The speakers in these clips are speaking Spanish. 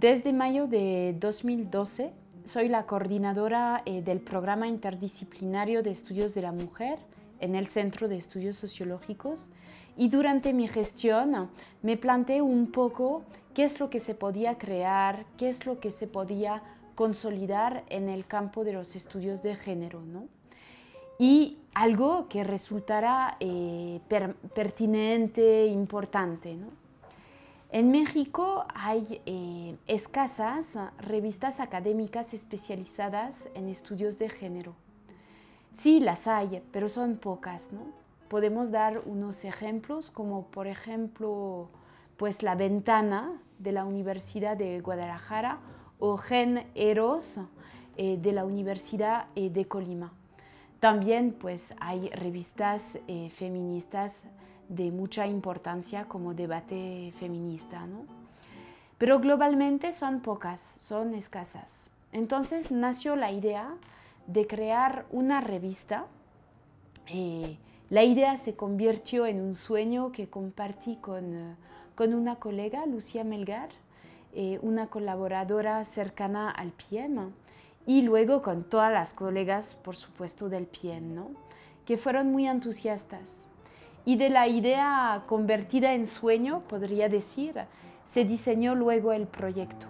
Desde mayo de 2012 soy la coordinadora eh, del programa interdisciplinario de estudios de la mujer en el Centro de Estudios Sociológicos y durante mi gestión me planteé un poco qué es lo que se podía crear, qué es lo que se podía consolidar en el campo de los estudios de género. ¿no? Y algo que resultara eh, pertinente, importante. ¿no? En México hay eh, escasas revistas académicas especializadas en estudios de género. Sí, las hay, pero son pocas, Podemos dar unos ejemplos como por ejemplo pues La Ventana de la Universidad de Guadalajara o Gen Eros eh, de la Universidad eh, de Colima. También pues hay revistas feministas de mucha importancia como debate feminista, ¿no? Pero globalmente son pocas, son escasas. Entonces nació la idea de crear una revista. Eh, la idea se convirtió en un sueño que compartí con, eh, una colega, Lucía Melgar, eh, una colaboradora cercana al Piem y luego con todas las colegas, por supuesto, del Piem ¿no? que fueron muy entusiastas y de la idea convertida en sueño, podría decir, se diseñó luego el proyecto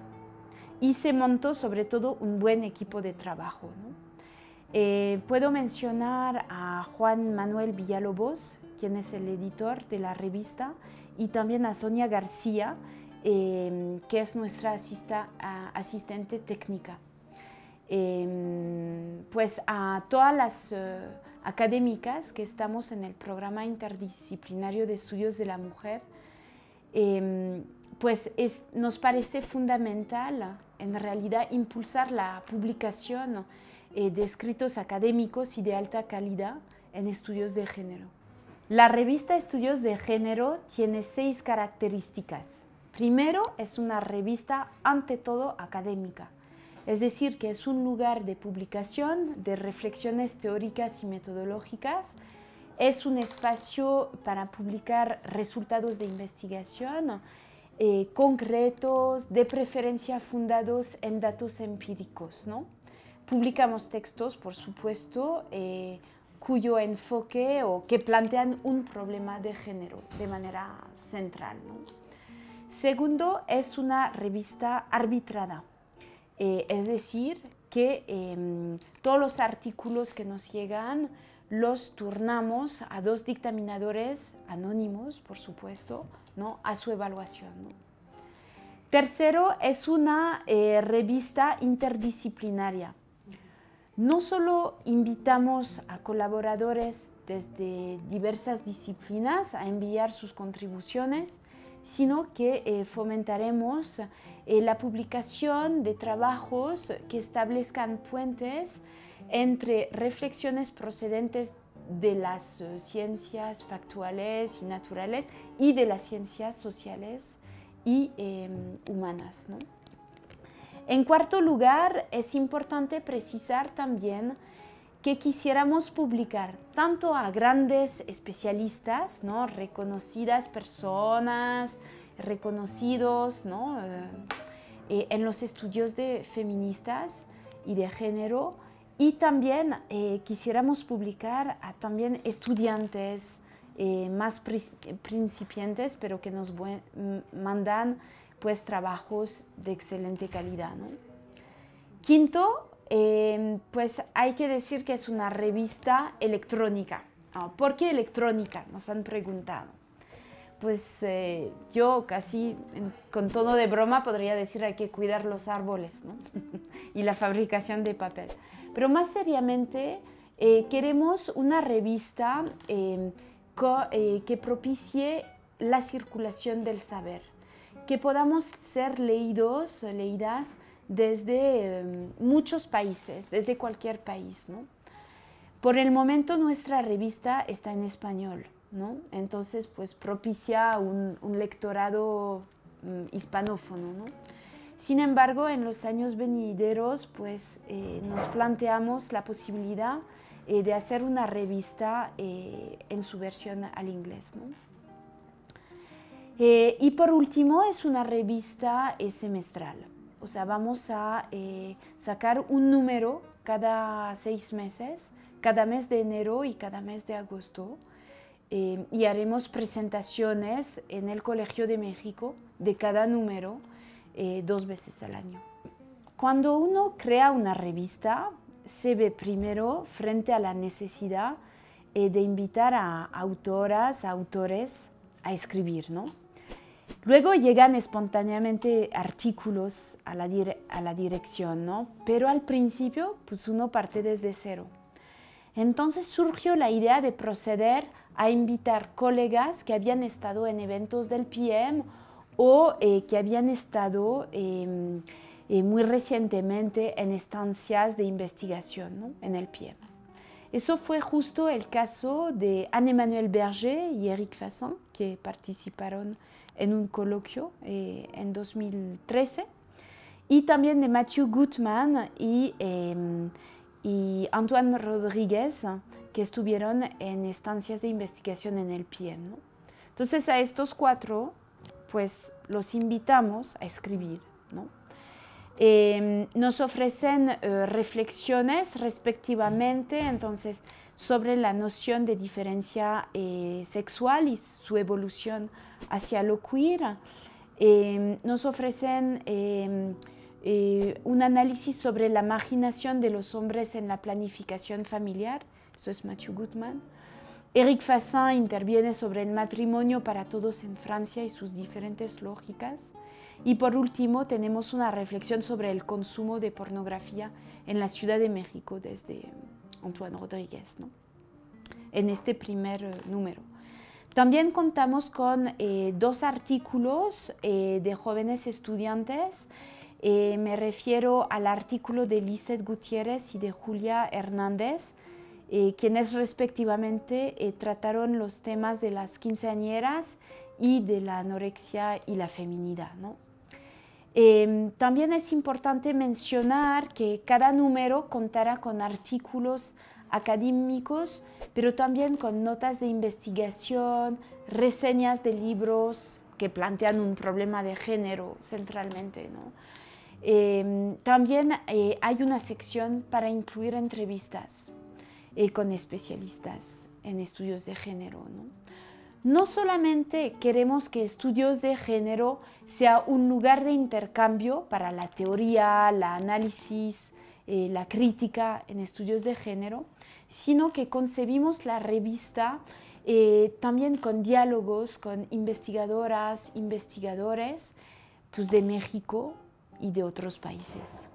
y se montó sobre todo un buen equipo de trabajo. Eh, puedo mencionar a Juan Manuel Villalobos, quien es el editor de la revista, y también a Sonia García, em, que es nuestra asista, asistente técnica. Em, pues a todas las... Eh, académicas que estamos en el programa interdisciplinario de estudios de la mujer, em, pues nos parece fundamental en realidad impulsar la publicación eh, de escritos académicos y de alta calidad en estudios de género. La revista Estudios de Género tiene seis características. Primero, es una revista ante todo académica. Es decir, que es un lugar de publicación, de reflexiones teóricas y metodológicas. Es un espacio para publicar resultados de investigación eh, concretos, de preferencia fundados en datos empíricos. ¿no? Publicamos textos, por supuesto, eh, cuyo enfoque o que plantean un problema de género de manera central. Segundo, es una revista arbitrada. Eh, es decir, que em, todos los artículos que nos llegan los turnamos a dos dictaminadores anónimos, por supuesto, ¿no? a su evaluación. Tercero, es una eh, revista interdisciplinaria. No solo invitamos a colaboradores desde diversas disciplinas a enviar sus contribuciones, sino que eh, fomentaremos eh, la publicación de trabajos que establezcan puentes entre reflexiones procedentes de las eh, ciencias factuales y naturales y de las ciencias sociales y em, humanas. En cuarto lugar, es importante precisar también que quisiéramos publicar tanto a grandes especialistas, ¿no? reconocidas personas, reconocidos ¿no? Eh, eh, en los estudios de feministas y de género, y también eh, quisiéramos publicar a también estudiantes más principiantes, pero que nos mandan pues trabajos de excelente calidad. Quinto, Em, pues hay que decir que es una revista electrónica. Ah, ¿Por qué electrónica? Nos han preguntado. Pues eh, yo casi con todo de broma podría decir hay que cuidar los árboles y la fabricación de papel. Pero más seriamente eh, queremos una revista em, eh, que propicie la circulación del saber, que podamos ser leídos, leídas desde em, muchos países, desde cualquier país, ¿no? Por el momento nuestra revista está en español, Entonces, pues, propicia un, lectorado mm, hispanófono, Sin embargo, en los años venideros, pues, eh, nos planteamos la posibilidad eh, de hacer una revista eh, en su versión al inglés. ¿no? y por último, es una revista semestral. O sea, vamos a eh, sacar un número cada seis meses, cada mes de enero y cada mes de agosto. Eh, y haremos presentaciones en el Colegio de México de cada número eh, dos veces al año. Cuando uno crea una revista, se ve primero frente a la necesidad de invitar a autoras, a autores a escribir, ¿no? Luego llegan espontáneamente artículos a la, dirección, ¿no? Pero al principio, pues uno parte desde cero. Entonces surgió la idea de proceder a invitar colegas que habían estado en eventos del PM o eh, que habían estado em, eh, muy recientemente en estancias de investigación en el PM. Eso fue justo el caso de Anne-Emmanuel Berger y Eric Fassin, que participaron en un coloquio eh, en 2013, y también de Matthew Gutman em, y, Antoine Rodríguez, que estuvieron en estancias de investigación en el PIEM. Entonces a estos cuatro, pues los invitamos a escribir, ¿no? Em, nos ofrecen eh, reflexiones respectivamente entonces sobre la noción de diferencia eh, sexual y su evolución hacia lo queer. Em, nos ofrecen em, eh, un análisis sobre la marginación de los hombres en la planificación familiar, eso es Matthew Goodman. Eric Fassin interviene sobre el matrimonio para todos en Francia y sus diferentes lógicas. Y por último, tenemos una reflexión sobre el consumo de pornografía en la Ciudad de México desde mm, Antoine Rodríguez, en este primer eh, número. También contamos con eh, dos artículos eh, de jóvenes estudiantes. me refiero al artículo de Lizeth Gutiérrez y de Julia Hernández, quienes respectivamente trataron los temas de las quinceañeras y de la anorexia y la feminidad. Em, también es importante mencionar que cada número contará con artículos académicos, pero también con notas de investigación, reseñas de libros que plantean un problema de género centralmente. Em, también eh, hay una sección para incluir entrevistas eh, con especialistas en estudios de género. No solamente queremos que estudios de género sea un lugar de intercambio para la teoría, la análisis, eh, la crítica en estudios de género, sino que concebimos la revista eh, también con diálogos con investigadoras, investigadores pues de México y de otros países.